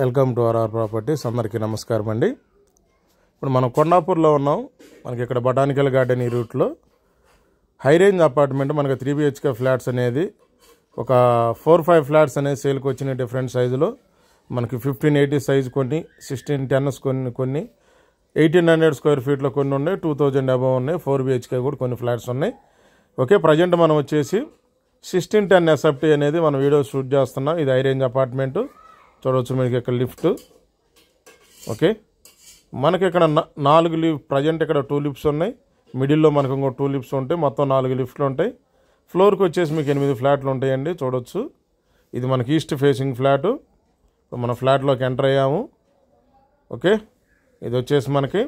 welcome to RR properties అందరికీ నమస్కారం అండి ఇప్పుడు మనం కొండాపూర్లో ఉన్నాం మనకి ఇక్కడ బొటానికల్ గార్డెన్ ఈ రూట్లో హై రేంజ్ అపార్ట్మెంట్ మనకి త్రీ బిహెచ్కే ఫ్లాట్స్ అనేది ఒక ఫోర్ ఫైవ్ ఫ్లాట్స్ అనేది సేల్కి వచ్చిన డిఫరెంట్ సైజులో మనకి ఫిఫ్టీన్ ఎయిటీ సైజు కొన్ని సిక్స్టీన్ టెన్స్ కొన్ని కొన్ని ఎయిటీన్ హండ్రెడ్ స్క్వేర్ ఫీట్లో కొన్ని ఉన్నాయి టూ థౌజండ్ అబవ్ ఉన్నాయి ఫోర్ బిహెచ్కే కూడా కొన్ని ఫ్లాట్స్ ఉన్నాయి ఓకే ప్రజెంట్ మనం వచ్చేసి సిక్స్టీన్ టెన్ ఎస్ఎఫ్టీ అనేది మనం వీడియో షూట్ చేస్తున్నాం ఇది హై రేంజ్ అపార్ట్మెంటు చూడవచ్చు మీకు ఇక్కడ లిఫ్ట్ ఓకే మనకి ఇక్కడ నాలుగు లిఫ్ ప్రజెంట్ ఇక్కడ టూ లిఫ్ట్స్ ఉన్నాయి మిడిల్లో మనకు ఇంకో టూ లిఫ్ట్స్ ఉంటాయి మొత్తం నాలుగు లిఫ్ట్లు ఉంటాయి ఫ్లోర్కి వచ్చేసి మీకు ఎనిమిది ఫ్లాట్లు ఉంటాయండి చూడవచ్చు ఇది మనకి ఈస్ట్ ఫేసింగ్ ఫ్లాటు మన ఫ్లాట్లోకి ఎంటర్ అయ్యాము ఓకే ఇది వచ్చేసి మనకి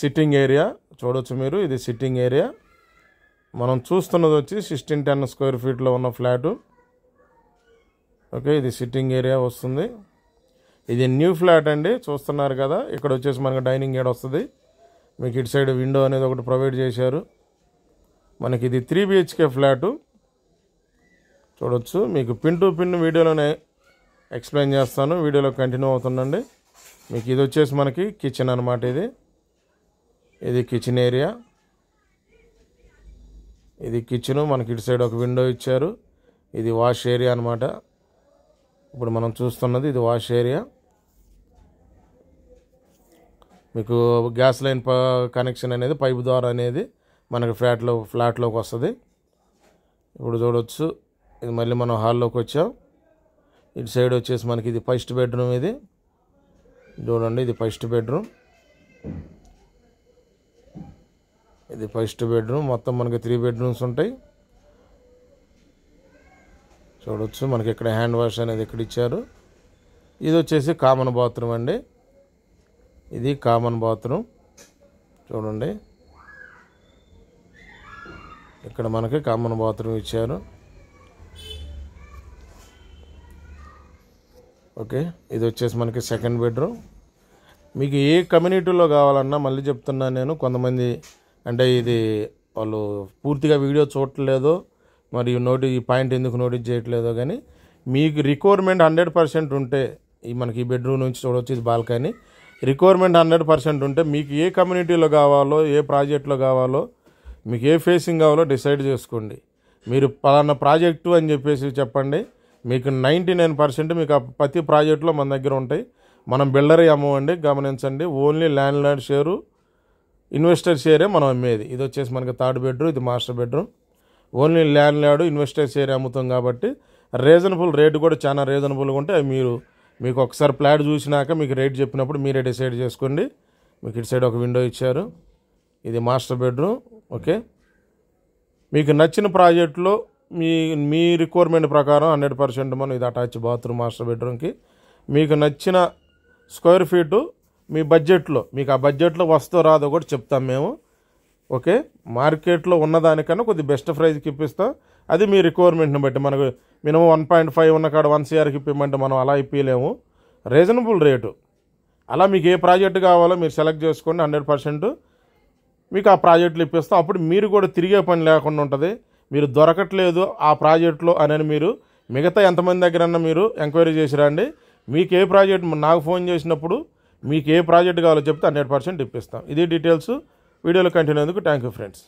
సిట్టింగ్ ఏరియా చూడవచ్చు మీరు ఇది సిట్టింగ్ ఏరియా మనం చూస్తున్నది వచ్చి సిక్స్టీన్ టెన్ స్క్వేర్ ఫీట్లో ఉన్న ఫ్లాటు ఓకే ఇది సిట్టింగ్ ఏరియా వస్తుంది ఇది న్యూ ఫ్లాట్ అండి చూస్తున్నారు కదా ఇక్కడ వచ్చేసి మనకి డైనింగ్ ఏడ వస్తుంది మీకు ఇటు సైడ్ విండో అనేది ఒకటి ప్రొవైడ్ చేశారు మనకి ఇది త్రీ బిహెచ్కే ఫ్లాటు చూడొచ్చు మీకు పిన్ టు పిన్ వీడియోలోనే ఎక్స్ప్లెయిన్ చేస్తాను వీడియోలో కంటిన్యూ అవుతుందండి మీకు ఇది వచ్చేసి మనకి కిచెన్ అనమాట ఇది ఇది కిచెన్ ఏరియా ఇది కిచెను మనకి ఇటు సైడ్ ఒక విండో ఇచ్చారు ఇది వాష్ ఏరియా అనమాట ఇప్పుడు మనం చూస్తున్నది ఇది వాష్ ఏరియా మీకు గ్యాస్ లైన్ కనెక్షన్ అనేది పైపు ద్వారా అనేది మనకి ఫ్లాట్లో ఫ్లాట్లోకి వస్తుంది ఇప్పుడు చూడవచ్చు ఇది మళ్ళీ మనం హాల్లోకి వచ్చాం ఇటు సైడ్ వచ్చేసి మనకి ఇది ఫస్ట్ బెడ్రూమ్ ఇది చూడండి ఇది ఫస్ట్ బెడ్రూమ్ ఇది ఫస్ట్ బెడ్రూమ్ మొత్తం మనకి త్రీ బెడ్రూమ్స్ ఉంటాయి చూడవచ్చు మనకి ఇక్కడ హ్యాండ్ వాష్ అనేది ఇక్కడ ఇచ్చారు ఇది వచ్చేసి కామన్ బాత్రూమ్ అండి ఇది కామన్ బాత్రూమ్ చూడండి ఇక్కడ మనకి కామన్ బాత్రూమ్ ఇచ్చారు ఓకే ఇది వచ్చేసి మనకి సెకండ్ బెడ్రూమ్ మీకు ఏ కమ్యూనిటీలో కావాలన్నా మళ్ళీ చెప్తున్నా నేను కొంతమంది అంటే ఇది వాళ్ళు పూర్తిగా వీడియో చూడట్లేదు మరి నోటి ఈ పాయింట్ ఎందుకు నోటీస్ చేయట్లేదో కానీ మీకు రిక్వైర్మెంట్ హండ్రెడ్ పర్సెంట్ ఉంటే ఈ మనకి ఈ బెడ్రూమ్ నుంచి చూడవచ్చు ఇది బాల్కనీ రిక్వైర్మెంట్ హండ్రెడ్ పర్సెంట్ ఉంటే మీకు ఏ కమ్యూనిటీలో కావాలో ఏ ప్రాజెక్ట్లో కావాలో మీకు ఏ ఫేసింగ్ కావాలో డిసైడ్ చేసుకోండి మీరు పలానా ప్రాజెక్టు అని చెప్పేసి చెప్పండి మీకు నైంటీ నైన్ పర్సెంట్ మీకు ప్రతి ప్రాజెక్టులో మన దగ్గర ఉంటాయి మనం బిల్డర్ అమ్మవండి గమనించండి only land land share investor షేరే మనం అమ్మేది ఇది వచ్చేసి మనకి థర్డ్ బెడ్రూమ్ ఇది master bedroom only land land investors area అమ్ముతాం కాబట్టి రీజనబుల్ రేటు కూడా చాలా రీజనబుల్గా ఉంటే మీరు మీకు ఒకసారి ప్లాట్ చూసినాక మీకు రేట్ చెప్పినప్పుడు మీరే డిసైడ్ చేసుకోండి మీకు ఇటు సైడ్ ఒక విండో ఇచ్చారు ఇది మాస్టర్ బెడ్రూమ్ ఓకే మీకు నచ్చిన ప్రాజెక్టులో మీ మీ రిక్వైర్మెంట్ ప్రకారం హండ్రెడ్ పర్సెంట్ మనం ఇది అటాచ్ బాత్రూమ్ మాస్టర్ బెడ్రూమ్కి మీకు నచ్చిన స్క్వేర్ ఫీటు మీ బడ్జెట్లో మీకు ఆ బడ్జెట్లో వస్తూ రాదో కూడా చెప్తాం మేము ఓకే మార్కెట్లో ఉన్నదానికన్నా కొద్ది బెస్ట్ ప్రైజ్కి ఇప్పిస్తాం అది మీ రిక్వైర్మెంట్ని బట్టి మనకు మినిమం వన్ పాయింట్ ఫైవ్ ఉన్న కాడ వన్ సిఆర్కి ఇప్పిమంటే మనం అలా ఇప్పలేము రీజనబుల్ రేటు అలా మీకు ఏ ప్రాజెక్ట్ కావాలో మీరు సెలెక్ట్ చేసుకోండి హండ్రెడ్ మీకు ఆ ప్రాజెక్టులు ఇప్పిస్తాం అప్పుడు మీరు కూడా తిరిగే పని లేకుండా ఉంటుంది మీరు దొరకట్లేదు ఆ ప్రాజెక్టులో అని మీరు మిగతా ఎంతమంది దగ్గరన్నా మీరు ఎంక్వైరీ చేసి రండి మీకు ఏ ప్రాజెక్ట్ నాకు ఫోన్ చేసినప్పుడు మీకు ఏ ప్రాజెక్ట్ కావాలో చెప్తే హండ్రెడ్ పర్సెంట్ ఇప్పిస్తాం ఇది డీటెయిల్స్ వీడియోలో కంటిన్యూ అందుకు థ్యాంక్ యూ ఫ్రెండ్స్